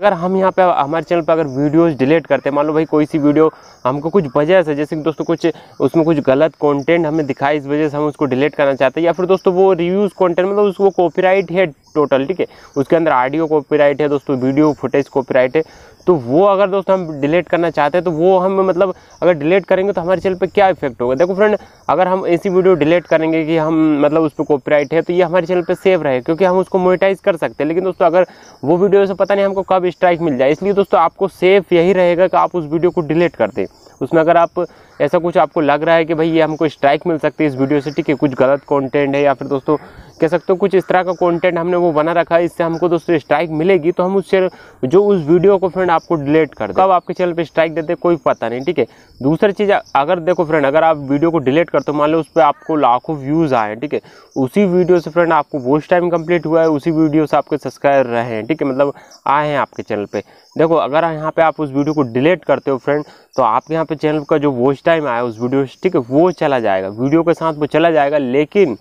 अगर हम यहाँ पे हमारे चैनल पे अगर वीडियोस डिलीट करते हैं मान लो भाई कोई सी वीडियो हमको कुछ वजह से जैसे कि दोस्तों कुछ उसमें कुछ गलत कंटेंट हमें दिखाई इस वजह से हम उसको डिलीट करना चाहते हैं या फिर दोस्तों वो रिव्यूज़ कंटेंट मतलब उसको कॉपीराइट है टोटल ठीक है उसके अंदर ऑडियो कॉपीराइट है दोस्तों वीडियो फुटेज कॉपीराइट है तो वो अगर दोस्तों हम डिलीट करना चाहते हैं तो वो हम मतलब अगर डिलीट करेंगे तो हमारे चैनल पे क्या इफेक्ट होगा देखो फ्रेंड अगर हम ऐसी वीडियो डिलीट करेंगे कि हम मतलब उस पर कॉपीराइट है तो ये हमारे चैनल पे सेफ रहे क्योंकि हम उसको मोनिटाइज कर सकते हैं लेकिन दोस्तों अगर वो वीडियो से पता नहीं हमको कब स्ट्राइक मिल जाए इसलिए दोस्तों आपको सेफ यही रहेगा कि आप उस वीडियो को डिलीट कर दें उसमें अगर आप ऐसा कुछ आपको लग रहा है कि भाई ये हमको स्ट्राइक मिल सकती है इस वीडियो से ठीक है कुछ गलत कंटेंट है या फिर दोस्तों कह सकते हो कुछ इस तरह का कंटेंट हमने वो बना रखा है इससे हमको दोस्तों स्ट्राइक मिलेगी तो हम उस चैनल जो उस वीडियो को फ्रेंड आपको डिलीट कर दो अब आपके चैनल पर स्ट्राइक देते कोई पता नहीं ठीक है दूसरी चीज़ अगर देखो फ्रेंड अगर आप वीडियो को डिलीट करते हो मान लो उस पर आपको लाखों व्यूज़ आए ठीक है उसी वीडियो से फ्रेंड आपको वॉच टाइम कंप्लीट हुआ है उसी वीडियो से आपके सब्सक्राइबर रहे हैं ठीक है मतलब आए हैं आपके चैनल पर देखो अगर यहाँ पर आप उस वीडियो को डिलीट करते हो फ्रेंड तो आपके यहाँ पे चैनल का जो वोस्ट टाइम आया उस वीडियो से ठीक है वो चला जाएगा वीडियो के साथ वो चला जाएगा लेकिन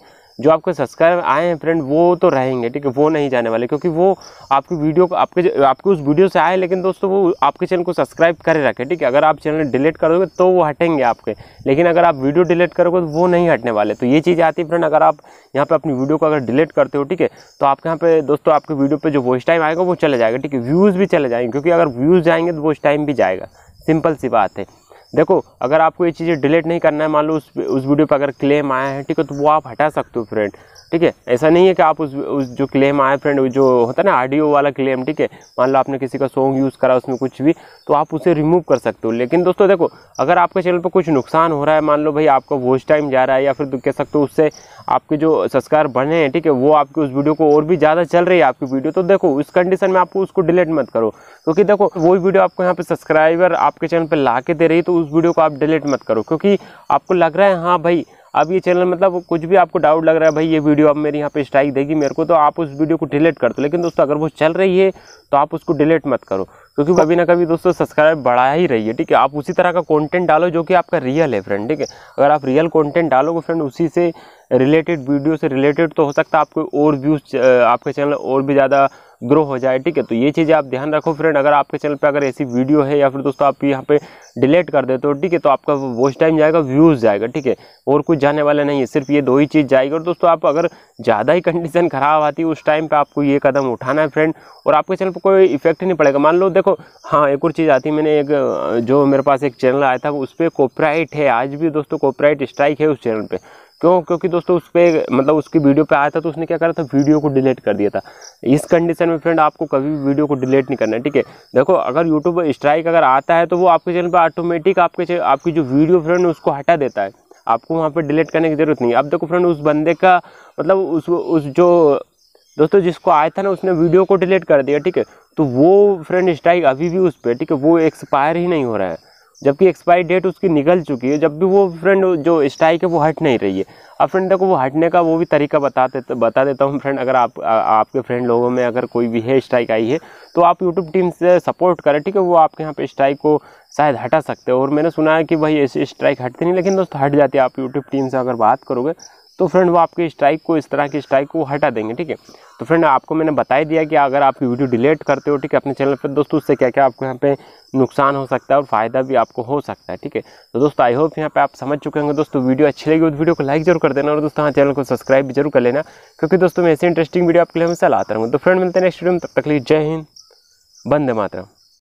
जो आपके सब्सक्राइबर आए हैं फ्रेंड वो तो रहेंगे ठीक है वो नहीं जाने वाले क्योंकि वो आपकी वीडियो को आपके आपके उस वीडियो से आए लेकिन दोस्तों वो आपके चैनल को सब्सक्राइब करे रखे ठीक है अगर आप चैनल डिलीट करोगे तो वो हटेंगे आपके लेकिन अगर आप वीडियो डिलीट करोगे तो वो नहीं हटने वाले तो ये चीज़ आती है फ्रेंड अगर आप यहाँ पर अपनी वीडियो को अगर डिलीट करते हो ठीक है तो आपके यहाँ पे दोस्तों आपके वीडियो पर जो वॉइस टाइम आएगा वो चला जाएगा ठीक है व्यूज़ भी चले जाएंगे क्योंकि अगर व्यूज़ जाएंगे तो वॉइस टाइम भी जाएगा सिंपल सी बात है देखो अगर आपको ये चीज़ें डिलीट नहीं करना है मान लो उस उस वीडियो पर अगर क्लेम आया है ठीक है तो वो आप हटा सकते हो फ्रेंड ठीक है ऐसा नहीं है कि आप उस, उस जो क्लेम आए फ्रेंड जो होता है ना आर वाला क्लेम ठीक है मान लो आपने किसी का सॉन्ग यूज़ करा उसमें कुछ भी तो आप उसे रिमूव कर सकते हो लेकिन दोस्तों देखो अगर आपके चैनल पर कुछ नुकसान हो रहा है मान लो भाई आपका वॉच टाइम जा रहा है या फिर तो कह सकते हो उससे आपके जो संस्कार बढ़े हैं ठीक है वो आपकी उस वीडियो को और भी ज़्यादा चल रही है आपकी वीडियो तो देखो उस कंडीशन में आपको उसको डिलीट मत करो क्योंकि देखो वो वीडियो आपको यहाँ पर सब्सक्राइबर आपके चैनल पर ला के दे रही तो उस वीडियो को आप डिलीट मत करो क्योंकि आपको लग रहा है हाँ भाई अब ये चैनल मतलब कुछ भी आपको डाउट लग रहा है भाई ये वीडियो अब मेरे यहाँ पे स्ट्राइक देगी मेरे को तो आप उस वीडियो को डिलीट कर दो लेकिन दोस्तों अगर वो चल रही है तो आप उसको डिलीट मत करो क्योंकि कभी ना कभी दोस्तों सब्सक्राइब बढ़ा ही रही है ठीक है आप उसी तरह का कॉन्टेंट डालो जो कि आपका रियल है फ्रेंड ठीक है अगर आप रियल कॉन्टेंट डालोगे फ्रेंड उसी से रिलेटेड वीडियो से रिलेटेड तो हो सकता है आपको और व्यूज़ आपके चैनल और भी ज़्यादा ग्रो हो जाए ठीक है तो ये चीज़ें आप ध्यान रखो फ्रेंड अगर आपके चैनल पर अगर ऐसी वीडियो है या फिर दोस्तों आप यहाँ पे डिलीट कर देते हो ठीक है तो आपका वॉच टाइम जाएगा व्यूज़ जाएगा ठीक है और कुछ जाने वाला नहीं है सिर्फ ये दो ही चीज़ जाएगी और दोस्तों आप अगर ज़्यादा ही कंडीशन ख़राब आती है उस टाइम पर आपको ये कदम उठाना है फ्रेंड और आपके चैनल पर कोई इफेक्ट नहीं पड़ेगा मान लो देखो हाँ एक और चीज़ आती है मैंने एक जो मेरे पास एक चैनल आया था उस पर कॉपराइट है आज भी दोस्तों कॉपराइट स्ट्राइक है उस चैनल पर क्यों क्योंकि दोस्तों उस पर मतलब उसकी वीडियो पे आया था तो उसने क्या करा था वीडियो को डिलीट कर दिया था इस कंडीशन में फ्रेंड आपको कभी भी वीडियो को डिलीट नहीं करना है ठीक है देखो अगर यूट्यूब पर स्ट्राइक अगर आता है तो वो आपके चैनल पर ऑटोमेटिक आपके आपकी जो वीडियो फ्रेंड उसको हटा देता है आपको वहाँ पर डिलीट करने की ज़रूरत नहीं है अब देखो फ्रेंड उस बंदे का मतलब उस उस जो दोस्तों जिसको आया था ना उसने वीडियो को डिलीट कर दिया ठीक है तो वो फ्रेंड स्ट्राइक अभी भी उस पर ठीक है वो एक्सपायर ही नहीं हो रहा है जबकि एक्सपायरी डेट उसकी निकल चुकी है जब भी वो फ्रेंड जो स्ट्राइक है वो हट नहीं रही है अब फ्रेंड देखो वो हटने का वो भी तरीका बता देता बता देता हूँ फ्रेंड अगर आप आ, आपके फ्रेंड लोगों में अगर कोई भी है स्ट्राइक आई है तो आप यूट्यूब टीम से सपोर्ट करें ठीक है वो आपके यहाँ पे स्ट्राइक को शायद हटा सकते हो और मैंने सुना है कि भाई ऐसी स्ट्राइक हटती नहीं लेकिन दोस्तों हट जाती है आप यूट्यूब टीम से अगर बात करोगे तो फ्रेंड वो आपके स्ट्राइक को इस तरह की स्ट्राइक को हटा देंगे ठीक है तो फ्रेंड आपको मैंने बता ही दिया कि अगर आप वीडियो डिलीट करते हो ठीक है अपने चैनल पर दोस्तों उससे क्या क्या आपको यहाँ पे नुकसान हो सकता है और फ़ायदा भी आपको हो सकता है ठीक है तो दोस्तों आई होप यहाँ पे आप समझ चुके होंगे दोस्तों वीडियो अच्छी लगी तो वीडियो को लाइक जरूर कर देना और दोस्तों हाँ चैनल को सब्सक्राइब भी जरूर कर लेना क्योंकि दोस्तों मैं ऐसे इंटरेस्टिंग वीडियो आपके लिए हमेशा लाता रहूँगा तो फ्रेंड मिलते हैं नेक्स्ट वीडियो में तब तक लिए जय हिंद बंद मात्रा